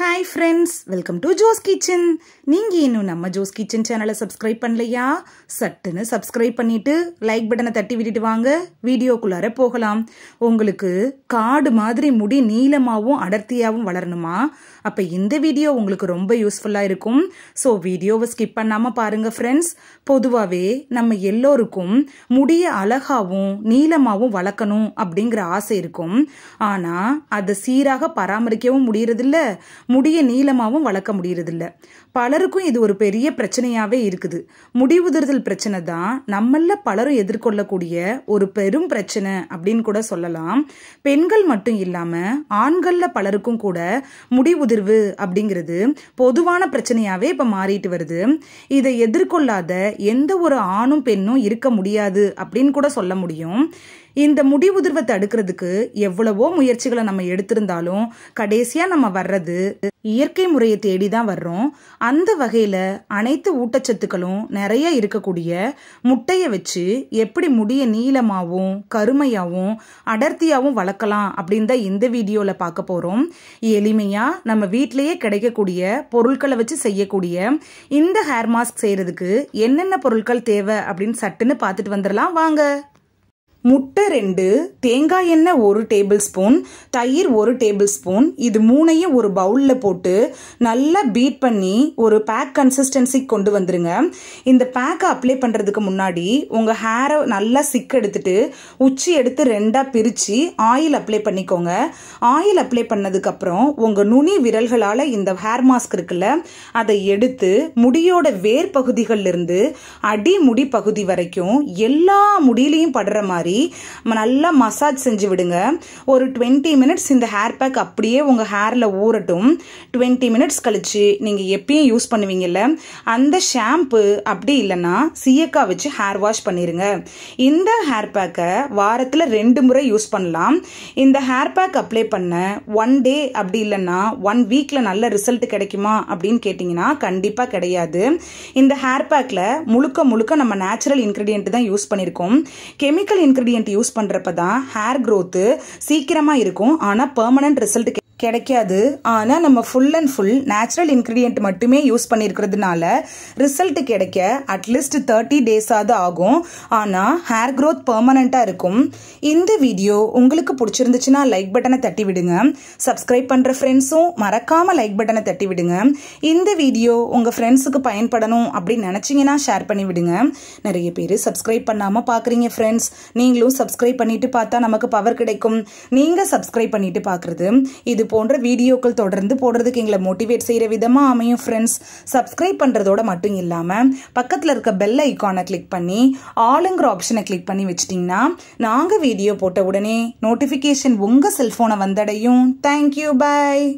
hi friends welcome to Jo's kitchen நீங்கள் இன்னும் நம்ம ஜோஸ் கிச்சன் சேனலை சப்ஸ்கிரைப் பண்ணலையா சட்டுன்னு சப்ஸ்கிரைப் பண்ணிவிட்டு லைக் பட்டனை தட்டி விட்டுட்டு வாங்க வீடியோக்குள்ளார போகலாம் உங்களுக்கு காடு மாதிரி முடி நீளமாகவும் அடர்த்தியாகவும் வளரணுமா அப்போ இந்த வீடியோ உங்களுக்கு ரொம்ப யூஸ்ஃபுல்லாக இருக்கும் ஸோ வீடியோவை ஸ்கிப் பண்ணாமல் பாருங்கள் ஃப்ரெண்ட்ஸ் பொதுவாகவே நம்ம எல்லோருக்கும் முடியை அழகாகவும் நீளமாகவும் வளர்க்கணும் அப்படிங்கிற ஆசை இருக்கும் ஆனால் அதை சீராக பராமரிக்கவும் முடியறதில்ல முடியை நீளமாகவும் வளர்க்க முடியறதில்ல பலருக்கும் இது ஒரு பெரிய பிரச்சனையாகவே இருக்குது முடி உதிர்தல் பிரச்சனை தான் நம்மள பலரும் எதிர்கொள்ளக்கூடிய ஒரு பெரும் பிரச்சனை அப்படின்னு கூட சொல்லலாம் பெண்கள் மட்டும் இல்லாமல் ஆண்களில் பலருக்கும் கூட முடி உதிர்வு அப்படிங்கிறது பொதுவான பிரச்சனையாகவே இப்போ மாறிட்டு வருது இதை எதிர்கொள்ளாத எந்த ஒரு ஆணும் பெண்ணும் இருக்க முடியாது அப்படின்னு கூட சொல்ல முடியும் இந்த முடி உதிர்வை தடுக்கிறதுக்கு எவ்வளவோ முயற்சிகளை நம்ம எடுத்திருந்தாலும் கடைசியாக நம்ம வர்றது இயற்கை முறையை தேடி தான் வர்றோம் அந்த வகையில் அனைத்து ஊட்டச்சத்துக்களும் நிறைய இருக்கக்கூடிய முட்டையை வச்சு எப்படி முடிய நீளமாகவும் கருமையாகவும் அடர்த்தியாகவும் வளர்க்கலாம் அப்படின்னு தான் இந்த வீடியோவில் பார்க்க போகிறோம் எளிமையாக நம்ம வீட்டிலேயே கிடைக்கக்கூடிய பொருட்களை வச்சு செய்யக்கூடிய இந்த ஹேர் மாஸ்க் செய்கிறதுக்கு என்னென்ன பொருட்கள் தேவை அப்படின்னு சட்டுன்னு பார்த்துட்டு வந்துடலாம் வாங்க முட்டை ரெண்டு தேங்காய் எண்ணெய் ஒரு டேபிள் ஸ்பூன் தயிர் ஒரு டேபிள் ஸ்பூன் இது மூணையும் ஒரு பவுலில் போட்டு நல்லா பீட் பண்ணி ஒரு பேக் கன்சிஸ்டன்சிக்கு கொண்டு வந்துருங்க இந்த பேக்கை அப்ளை பண்ணுறதுக்கு முன்னாடி உங்கள் ஹேரை நல்லா சிக் எடுத்துட்டு உச்சி எடுத்து ரெண்டாக பிரித்து ஆயில் அப்ளை பண்ணிக்கோங்க ஆயில் அப்ளை பண்ணதுக்கப்புறம் உங்கள் நுனி விரல்களால் இந்த ஹேர் மாஸ்க் இருக்குல்ல அதை எடுத்து முடியோட வேர் பகுதிகளிலிருந்து அடி முடி பகுதி வரைக்கும் எல்லா முடியிலையும் படுற மாதிரி மாதிரி நல்லா மசாஜ் செஞ்சு விடுங்க ஒரு டுவெண்ட்டி மினிட்ஸ் இந்த ஹேர் பேக் அப்படியே உங்கள் ஹேரில் ஊறட்டும் டுவெண்ட்டி மினிட்ஸ் கழித்து நீங்கள் எப்பயும் யூஸ் பண்ணுவீங்கல்ல அந்த ஷாம்பு அப்படி இல்லைன்னா சீயக்கா வச்சு ஹேர் வாஷ் பண்ணிடுங்க இந்த ஹேர் பேக்கை வாரத்தில் ரெண்டு முறை யூஸ் பண்ணலாம் இந்த ஹேர் பேக் அப்ளை பண்ண ஒன் டே அப்படி இல்லைன்னா ஒன் வீக்கில் நல்ல ரிசல்ட் கிடைக்குமா அப்படின்னு கேட்டிங்கன்னா கண்டிப்பாக கிடையாது இந்த ஹேர் பேக்கில் முழுக்க முழுக்க நம்ம நேச்சுரல் இன்க்ரீடியன்ட் தான் யூஸ் பண்ணியிருக்கோம் கெமிக்கல் இன்க்ரீடியன்ட் இன்க்ரீடியண்ட் யூஸ் பண்ணுறப்ப தான் ஹேர் க்ரோத்து சீக்கிரமாக இருக்கும் ஆனால் பெர்மனன்ட் ரிசல்ட் கிடைக்காது ஆனால் நம்ம full and full natural ingredient மட்டுமே யூஸ் பண்ணியிருக்கிறதுனால ரிசல்ட் கிடைக்க அட்லீஸ்ட் தேர்ட்டி டேஸாவது ஆகும் ஆனால் ஹேர் க்ரோத் பர்மனெண்ட்டாக இருக்கும் இந்த வீடியோ உங்களுக்கு பிடிச்சிருந்துச்சுன்னா லைக் பட்டனை தட்டி விடுங்க சப்ஸ்கிரைப் பண்ணுற ஃப்ரெண்ட்ஸும் மறக்காமல் லைக் பட்டனை தட்டி விடுங்க இந்த வீடியோ உங்கள் ஃப்ரெண்ட்ஸுக்கு பயன்படணும் அப்படின்னு நினச்சிங்கன்னா ஷேர் பண்ணி விடுங்க நிறைய பேர் சப்ஸ்கிரைப் பண்ணாமல் பார்க்குறீங்க ஃப்ரெண்ட்ஸ் நீங்களும் சப்ஸ்கிரைப் பண்ணிட்டு பார்த்தா நமக்கு பவர் கிடைக்கும் நீங்கள் சப்ஸ்கிரைப் பண்ணிட்டு பார்க்குறது இது போன்ற வீடியோக்கள் தொடர்ந்து போடுறதுக்கு எங்களை மோட்டிவேட் செய்கிற விதமாக அமையும் ஃப்ரெண்ட்ஸ் சப்ஸ்கிரைப் பண்ணுறதோட மட்டும் இல்லாமல் பக்கத்தில் இருக்க பெல் ஐக்கானை கிளிக் பண்ணி ஆளுங்கிற ஆப்ஷனை கிளிக் பண்ணி வச்சிட்டிங்கன்னா நாங்கள் வீடியோ போட்ட உடனே நோட்டிஃபிகேஷன் உங்கள் செல்ஃபோனை வந்தடையும் தேங்க்யூ பாய்